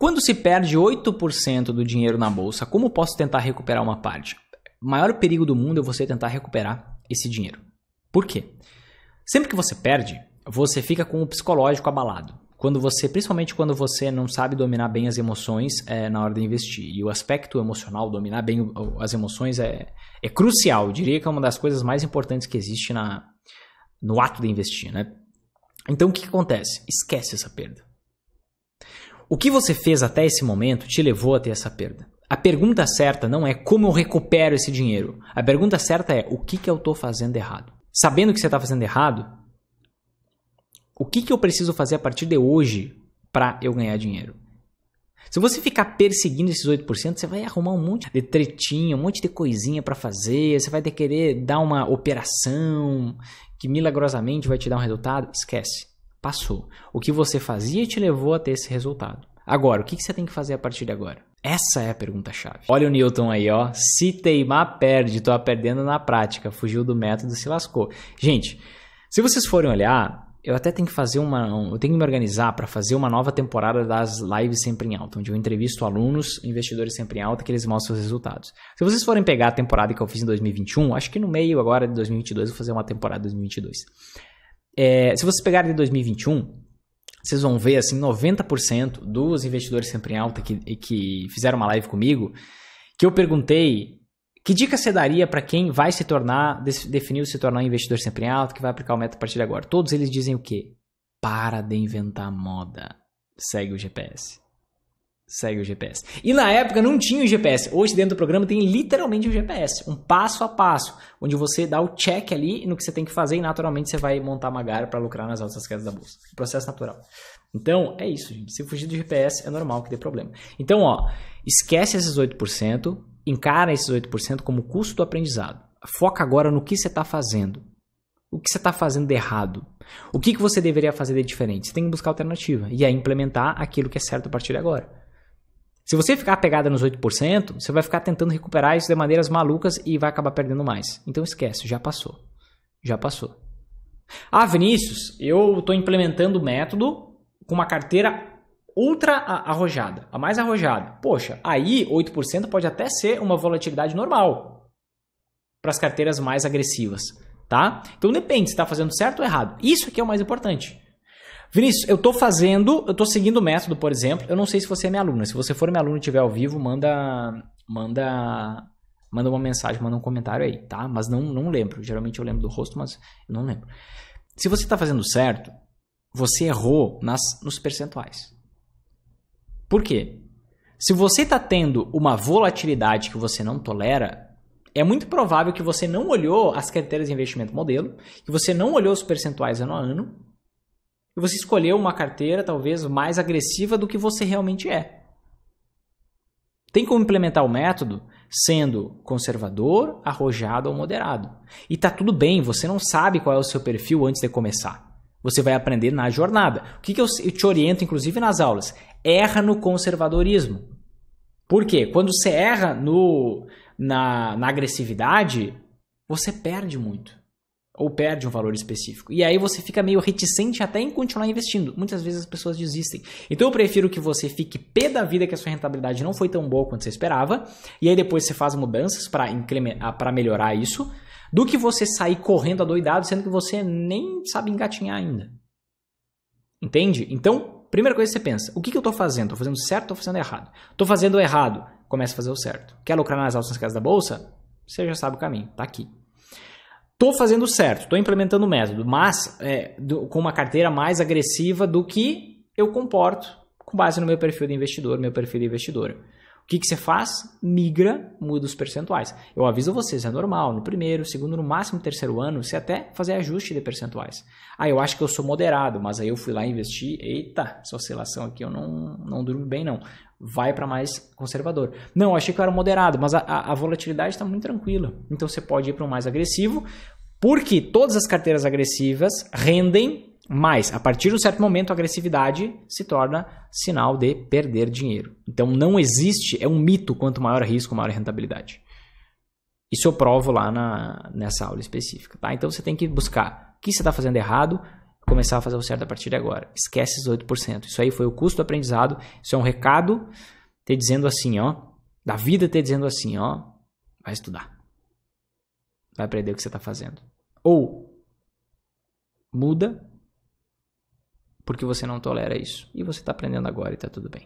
Quando se perde 8% do dinheiro na bolsa, como posso tentar recuperar uma parte? O maior perigo do mundo é você tentar recuperar esse dinheiro. Por quê? Sempre que você perde, você fica com o psicológico abalado. Quando você, principalmente quando você não sabe dominar bem as emoções é, na hora de investir. E o aspecto emocional, dominar bem as emoções é, é crucial. Eu diria que é uma das coisas mais importantes que existe na, no ato de investir, né? Então o que acontece? Esquece essa perda. O que você fez até esse momento te levou a ter essa perda. A pergunta certa não é como eu recupero esse dinheiro. A pergunta certa é o que, que eu estou fazendo errado. Sabendo que você está fazendo errado, o que, que eu preciso fazer a partir de hoje para eu ganhar dinheiro? Se você ficar perseguindo esses 8%, você vai arrumar um monte de tretinha, um monte de coisinha para fazer, você vai ter que querer dar uma operação que milagrosamente vai te dar um resultado. Esquece. Passou. O que você fazia te levou a ter esse resultado. Agora, o que você tem que fazer a partir de agora? Essa é a pergunta-chave. Olha o Newton aí, ó. Se teimar, perde. Tô perdendo na prática. Fugiu do método, se lascou. Gente, se vocês forem olhar, eu até tenho que fazer uma. Eu tenho que me organizar para fazer uma nova temporada das lives sempre em alta, onde eu entrevisto alunos, investidores sempre em alta, que eles mostram os resultados. Se vocês forem pegar a temporada que eu fiz em 2021, acho que no meio agora de 2022 eu vou fazer uma temporada de 2022. É, se vocês pegarem de 2021, vocês vão ver assim 90% dos investidores sempre em alta que, que fizeram uma live comigo, que eu perguntei que dica você daria para quem vai se tornar, definiu se tornar um investidor sempre em alta, que vai aplicar o método a partir de agora? Todos eles dizem o quê? Para de inventar moda. Segue o GPS segue o GPS. E na época não tinha o GPS. Hoje dentro do programa tem literalmente o GPS, um passo a passo, onde você dá o check ali no que você tem que fazer e naturalmente você vai montar uma gara para lucrar nas altas quedas da bolsa. Processo natural. Então, é isso, gente. Se fugir do GPS, é normal que dê problema. Então, ó, esquece esses 8%, encara esses 8% como custo do aprendizado. Foca agora no que você está fazendo. O que você está fazendo de errado? O que, que você deveria fazer de diferente? Você tem que buscar alternativa e aí implementar aquilo que é certo a partir de agora. Se você ficar pegada nos 8%, você vai ficar tentando recuperar isso de maneiras malucas e vai acabar perdendo mais. Então esquece, já passou. Já passou. Ah, Vinícius, eu estou implementando o método com uma carteira ultra arrojada, a mais arrojada. Poxa, aí 8% pode até ser uma volatilidade normal para as carteiras mais agressivas, tá? Então depende se está fazendo certo ou errado. Isso aqui é, é o mais importante. Vinícius, eu tô fazendo, eu tô seguindo o método, por exemplo. Eu não sei se você é minha aluna. Se você for minha aluna e estiver ao vivo, manda manda manda uma mensagem, manda um comentário aí, tá? Mas não não lembro. Geralmente eu lembro do rosto, mas não lembro. Se você está fazendo certo, você errou nas nos percentuais. Por quê? Se você está tendo uma volatilidade que você não tolera, é muito provável que você não olhou as carteiras de investimento modelo, que você não olhou os percentuais ano a ano e você escolheu uma carteira talvez mais agressiva do que você realmente é. Tem como implementar o método sendo conservador, arrojado ou moderado. E tá tudo bem, você não sabe qual é o seu perfil antes de começar. Você vai aprender na jornada. O que, que eu te oriento, inclusive nas aulas? Erra no conservadorismo. Por quê? Quando você erra no, na, na agressividade, você perde muito ou perde um valor específico. E aí você fica meio reticente até em continuar investindo. Muitas vezes as pessoas desistem. Então eu prefiro que você fique pé da vida que a sua rentabilidade não foi tão boa quanto você esperava, e aí depois você faz mudanças para ah, melhorar isso, do que você sair correndo adoidado sendo que você nem sabe engatinhar ainda. Entende? Então, primeira coisa que você pensa, o que, que eu estou fazendo? Estou fazendo certo ou estou fazendo errado? Estou fazendo errado, começa a fazer o certo. Quer lucrar nas altas casas da bolsa? Você já sabe o caminho, tá aqui. Estou fazendo certo, estou implementando o método, mas é, do, com uma carteira mais agressiva do que eu comporto com base no meu perfil de investidor, meu perfil de investidora que, que você faz? Migra, muda os percentuais. Eu aviso vocês, é normal, no primeiro, segundo, no máximo terceiro ano, você até fazer ajuste de percentuais. Ah, eu acho que eu sou moderado, mas aí eu fui lá investir, eita, essa oscilação aqui eu não, não durmo bem não. Vai para mais conservador. Não, eu achei que eu era moderado, mas a, a, a volatilidade está muito tranquila. Então você pode ir para um mais agressivo, porque todas as carteiras agressivas rendem mas, a partir de um certo momento, a agressividade se torna sinal de perder dinheiro. Então, não existe, é um mito, quanto maior risco, maior rentabilidade. Isso eu provo lá na, nessa aula específica, tá? Então, você tem que buscar o que você está fazendo errado, começar a fazer o certo a partir de agora. Esquece os 8%. Isso aí foi o custo do aprendizado, isso é um recado, te dizendo assim, ó, da vida te dizendo assim, ó, vai estudar. Vai aprender o que você está fazendo. Ou, muda porque você não tolera isso. E você está aprendendo agora e está tudo bem.